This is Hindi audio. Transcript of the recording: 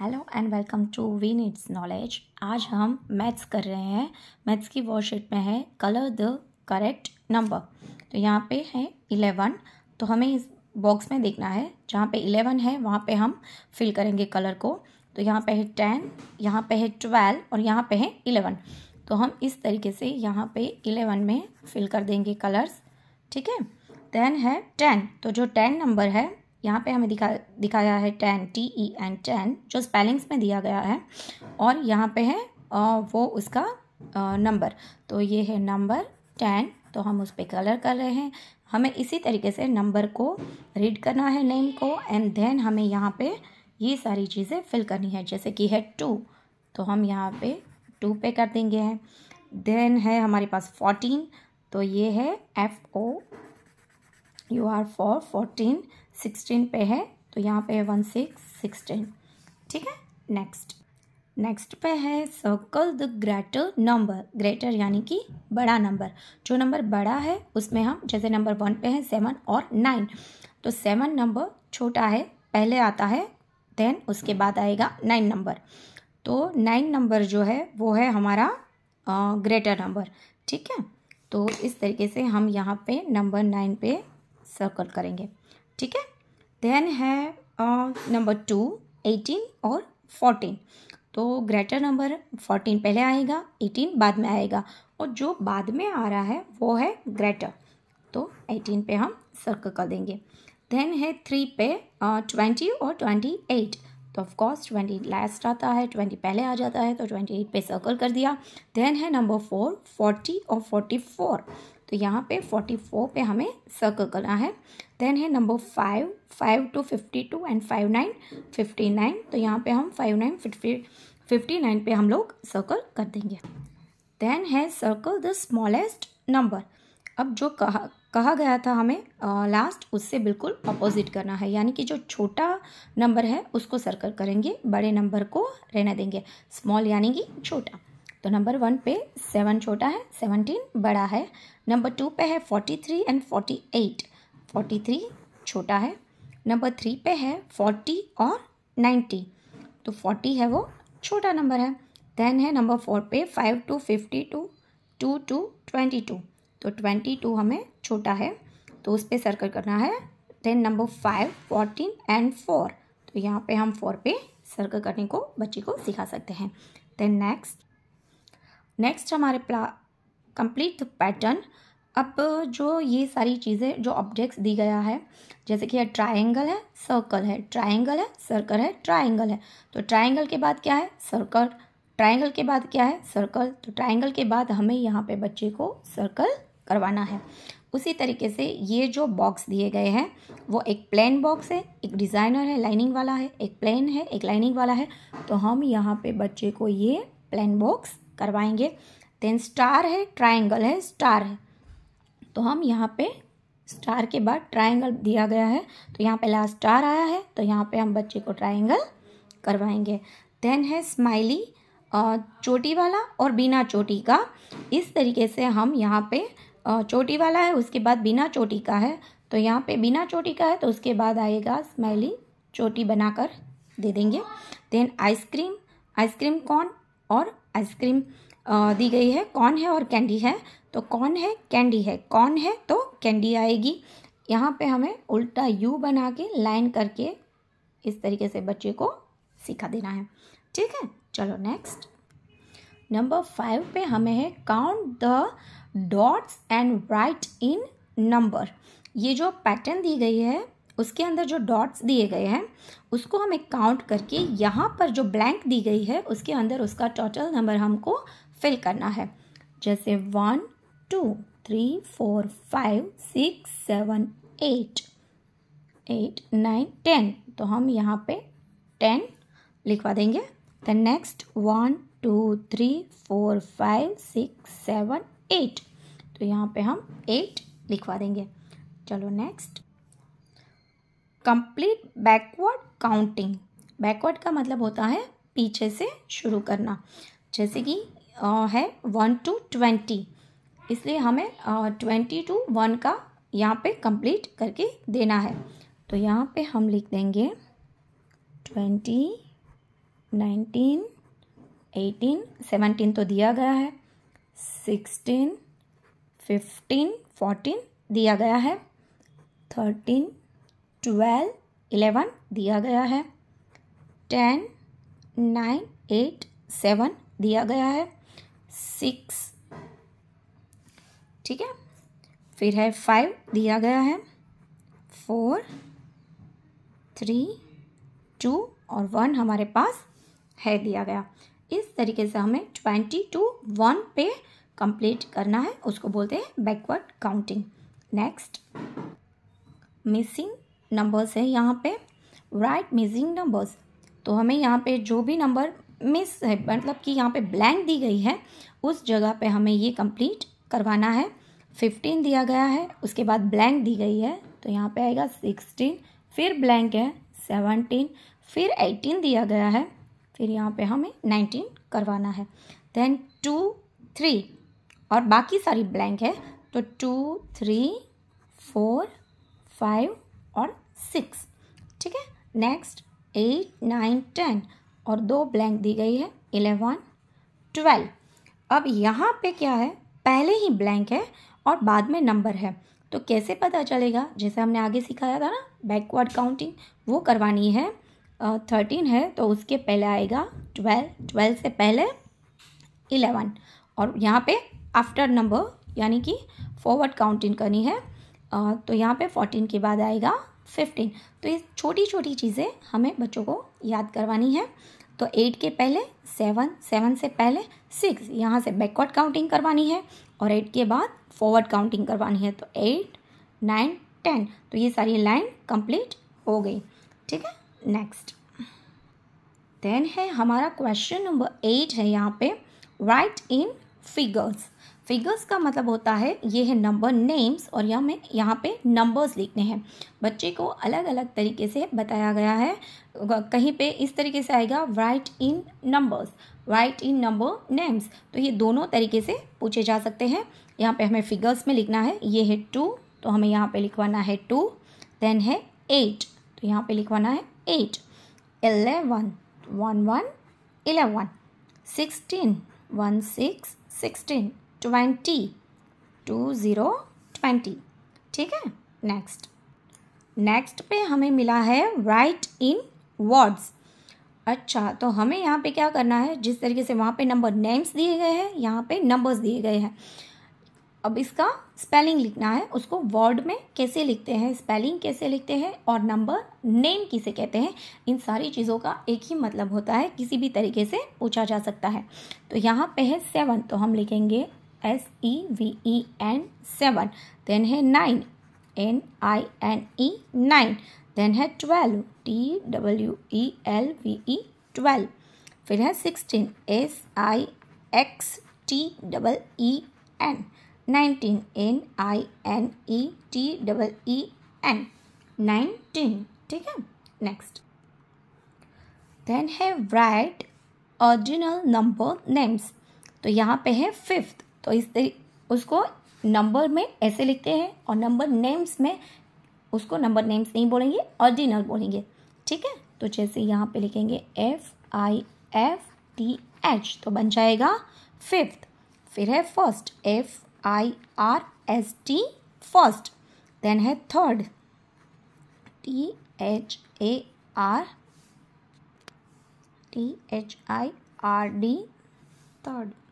hello and welcome to we needs knowledge आज हम मैथ्स कर रहे हैं मैथ्स की वॉशीट में है कलर द करेक्ट नंबर तो यहाँ पे है इलेवन तो हमें इस बॉक्स में देखना है जहाँ पे इलेवन है वहाँ पे हम फिल करेंगे कलर को तो यहाँ पे है टेन यहाँ पे है ट्वेल्व और यहाँ पे है इलेवन तो हम इस तरीके से यहाँ पे इलेवन में फिल कर देंगे कलर्स ठीक है देन है टेन तो जो टेन नंबर है यहाँ पे हमें दिखा दिखाया है ten T E N ten जो स्पेलिंग्स में दिया गया है और यहाँ पे है वो उसका नंबर तो ये है नंबर टेन तो हम उस पर कलर कर रहे हैं हमें इसी तरीके से नंबर को रीड करना है नेम को एंड देन हमें यहाँ पे ये सारी चीज़ें फिल करनी है जैसे कि है टू तो हम यहाँ पे टू पे कर देंगे हैं देन है हमारे पास फोर्टीन तो ये है F O U R four fourteen sixteen पे है तो यहाँ पे है वन सिक्स सिक्सटीन ठीक है नेक्स्ट नेक्स्ट पे है circle the greater number greater यानी कि बड़ा नंबर जो नंबर बड़ा है उसमें हम जैसे नंबर वन पे है सेवन और नाइन तो सेवन नंबर छोटा है पहले आता है देन उसके बाद आएगा नाइन नंबर तो नाइन नंबर जो है वो है हमारा ग्रेटर नंबर ठीक है तो इस तरीके से हम यहाँ पे नंबर नाइन पे सर्कल करेंगे ठीक है देन है नंबर टू एटीन और फोर्टीन तो ग्रेटर नंबर फोर्टीन पहले आएगा एटीन बाद में आएगा और जो बाद में आ रहा है वो है ग्रेटर तो एटीन पे हम सर्कल कर देंगे देन है थ्री पे ट्वेंटी uh, और ट्वेंटी एट तो ऑफकोर्स ट्वेंटी लास्ट आता है ट्वेंटी पहले आ जाता है तो ट्वेंटी एट पे सर्कल कर दिया देन है नंबर फोर फोर्टी और फोर्टी फोर तो यहाँ पे फोर्टी फोर पे हमें सर्कल करना है देन है number five five two fifty two and five nine fifty nine तो यहाँ पे हम five nine fifty fifty nine पे हम लोग सर्कल कर देंगे देन है सर्कल द स्मॉलेस्ट नंबर अब जो कहा कहा गया था हमें लास्ट उससे बिल्कुल अपोजिट करना है यानी कि जो छोटा नंबर है उसको सर्कल करेंगे बड़े नंबर को रहने देंगे स्मॉल यानी कि छोटा तो नंबर वन पे सेवन छोटा है सेवनटीन बड़ा है नंबर टू पे है forty three and forty eight forty three छोटा है नंबर थ्री पे है फोर्टी और नाइन्टी तो फोर्टी है वो छोटा नंबर है देन है नंबर फोर पे five two fifty two two two twenty two तो ट्वेंटी टू हमें छोटा है तो उस पर सर्कल करना है then number five fourteen and four तो यहाँ पे हम फोर पे सर्कल करने को बच्चे को सिखा सकते हैं देन नेक्स्ट नेक्स्ट हमारे प्ला कंप्लीट द पैटर्न अब जो ये सारी चीज़ें जो ऑब्जेक्ट्स दी गया है जैसे कि यह ट्राइंगल है सर्कल है ट्राइंगल है सर्कल है ट्राइंगल है तो ट्राइंगल के बाद क्या है सर्कल ट्राइंगल के बाद क्या है सर्कल तो ट्राइंगल के बाद हमें यहाँ पे बच्चे को सर्कल करवाना है उसी तरीके से ये जो बॉक्स दिए गए हैं वो एक प्लेन बॉक्स है एक डिज़ाइनर है लाइनिंग वाला है एक प्लेन है एक लाइनिंग वाला है तो हम यहाँ पे बच्चे को ये प्लेन बॉक्स करवाएंगे देन स्टार है ट्राइंगल है स्टार है तो हम यहाँ पे स्टार के बाद ट्राइंगल दिया गया है तो यहाँ पे लास्ट स्टार आया है तो यहाँ पे हम बच्चे को ट्राइंगल करवाएंगे देन है स्माइली चोटी वाला और बिना चोटी का इस तरीके से हम यहाँ पे चोटी वाला है उसके बाद बिना चोटी का है तो यहाँ पे बिना चोटी का है तो उसके बाद आएगा स्माइली चोटी बनाकर दे देंगे देन आइसक्रीम आइसक्रीम कौन और आइसक्रीम दी गई है कौन है और कैंडी है तो कौन है कैंडी है कौन है तो कैंडी आएगी यहाँ पे हमें उल्टा यू बना के लाइन करके इस तरीके से बच्चे को सिखा देना है ठीक है चलो नेक्स्ट नंबर फाइव पे हमें है count the dots and write in number ये जो पैटर्न दी गई है उसके अंदर जो डॉट्स दिए गए हैं उसको हमें काउंट करके यहाँ पर जो ब्लैंक दी गई है उसके अंदर उसका टोटल नंबर हमको फिल करना है जैसे one two three four five six seven eight eight nine ten तो हम यहाँ पे टेन लिखवा देंगे the next one two three four five six seven eight तो यहाँ पे हम एट लिखवा देंगे चलो next complete backward counting backward का मतलब होता है पीछे से शुरू करना जैसे कि है वन टू ट्वेंटी इसलिए हमें ट्वेंटी टू वन का यहाँ पे कंप्लीट करके देना है तो यहाँ पे हम लिख देंगे ट्वेंटी नाइनटीन एटीन सेवनटीन तो दिया गया है सिक्सटीन फिफ्टीन फोर्टीन दिया गया है थर्टीन ट्वेल्व इलेवन दिया गया है टेन नाइन एट सेवन दिया गया है सिक्स ठीक है फिर है फाइव दिया गया है फोर थ्री टू और वन हमारे पास है दिया गया इस तरीके से हमें ट्वेंटी टू वन पे कंप्लीट करना है उसको बोलते हैं backward counting next missing numbers है यहाँ पे राइट मिसिंग नंबर्स तो हमें यहाँ पे जो भी नंबर मिस है मतलब कि यहाँ पे ब्लैंक दी गई है उस जगह पे हमें ये कंप्लीट करवाना है फिफ्टीन दिया गया है उसके बाद ब्लैंक दी गई है तो यहाँ पे आएगा सिक्सटीन फिर ब्लैंक है सेवनटीन फिर एटीन दिया गया है फिर यहाँ पे हमें नाइनटीन करवाना है देन टू थ्री और बाकी सारी ब्लैंक है तो टू थ्री फोर फाइव और सिक्स ठीक है नेक्स्ट एट नाइन टेन और दो ब्लैंक दी गई है इलेवन ट्वेल्व अब यहाँ पे क्या है पहले ही ब्लैंक है और बाद में नंबर है तो कैसे पता चलेगा जैसे हमने आगे सिखाया था ना बैकवर्ड काउंटिंग वो करवानी है थर्टीन है तो उसके पहले आएगा ट्वेल्व ट्वेल्व से पहले इलेवन और यहाँ पे आफ्टर नंबर यानी कि फॉरवर्ड काउंटिंग करनी है तो यहाँ पे फोर्टीन के बाद आएगा फिफ्टीन तो ये छोटी छोटी चीज़ें हमें बच्चों को याद करवानी है तो एट के पहले सेवन सेवन से पहले सिक्स यहाँ से बैकवर्ड काउंटिंग करवानी है और एट के बाद फॉरवर्ड काउंटिंग करवानी है तो एट नाइन टेन तो ये सारी लाइन कंप्लीट हो गई ठीक है नेक्स्ट देन है हमारा क्वेश्चन नंबर एट है यहाँ पे राइट इन फिगर्स फिगर्स का मतलब होता है ये है नंबर नेम्स और यह हमें यहाँ पे नंबर्स लिखने हैं बच्चे को अलग अलग तरीके से बताया गया है कहीं पे इस तरीके से आएगा write in numbers write in number names तो ये दोनों तरीके से पूछे जा सकते हैं यहाँ पे हमें फिगर्स में लिखना है ये है टू तो हमें यहाँ पे लिखवाना है टू देन है एट तो यहाँ पे लिखवाना है eight eleven one one eleven sixteen one six sixteen twenty two zero twenty ठीक है नेक्स्ट नेक्स्ट पे हमें मिला है राइट इन वर्ड्स अच्छा तो हमें यहाँ पे क्या करना है जिस तरीके से वहाँ पे नंबर नेम्स दिए गए हैं यहाँ पे नंबर्स दिए गए हैं अब इसका स्पेलिंग लिखना है उसको वर्ड में कैसे लिखते हैं स्पेलिंग कैसे लिखते हैं और नंबर नेम किसे कहते हैं इन सारी चीज़ों का एक ही मतलब होता है किसी भी तरीके से पूछा जा सकता है तो यहाँ पे है सेवन तो हम लिखेंगे S E V E N seven then है nine N I N E nine then है twelve T W E L V E twelve फिर है sixteen S I X T double E N nineteen N I N E T double E N nineteen ठीक है नेक्स्ट देन है राइट ऑरिजिनल नंबर नेम्स तो यहाँ पे है फिफ्थ तो इस उसको नंबर में ऐसे लिखते हैं और नंबर नेम्स में उसको नंबर नेम्स नहीं बोलेंगे ऑरिजिनल बोलेंगे ठीक है तो जैसे यहाँ पे लिखेंगे F I F T H तो बन जाएगा फिफ्थ फिर है first F I R S T first then है third T H A R T H I R D third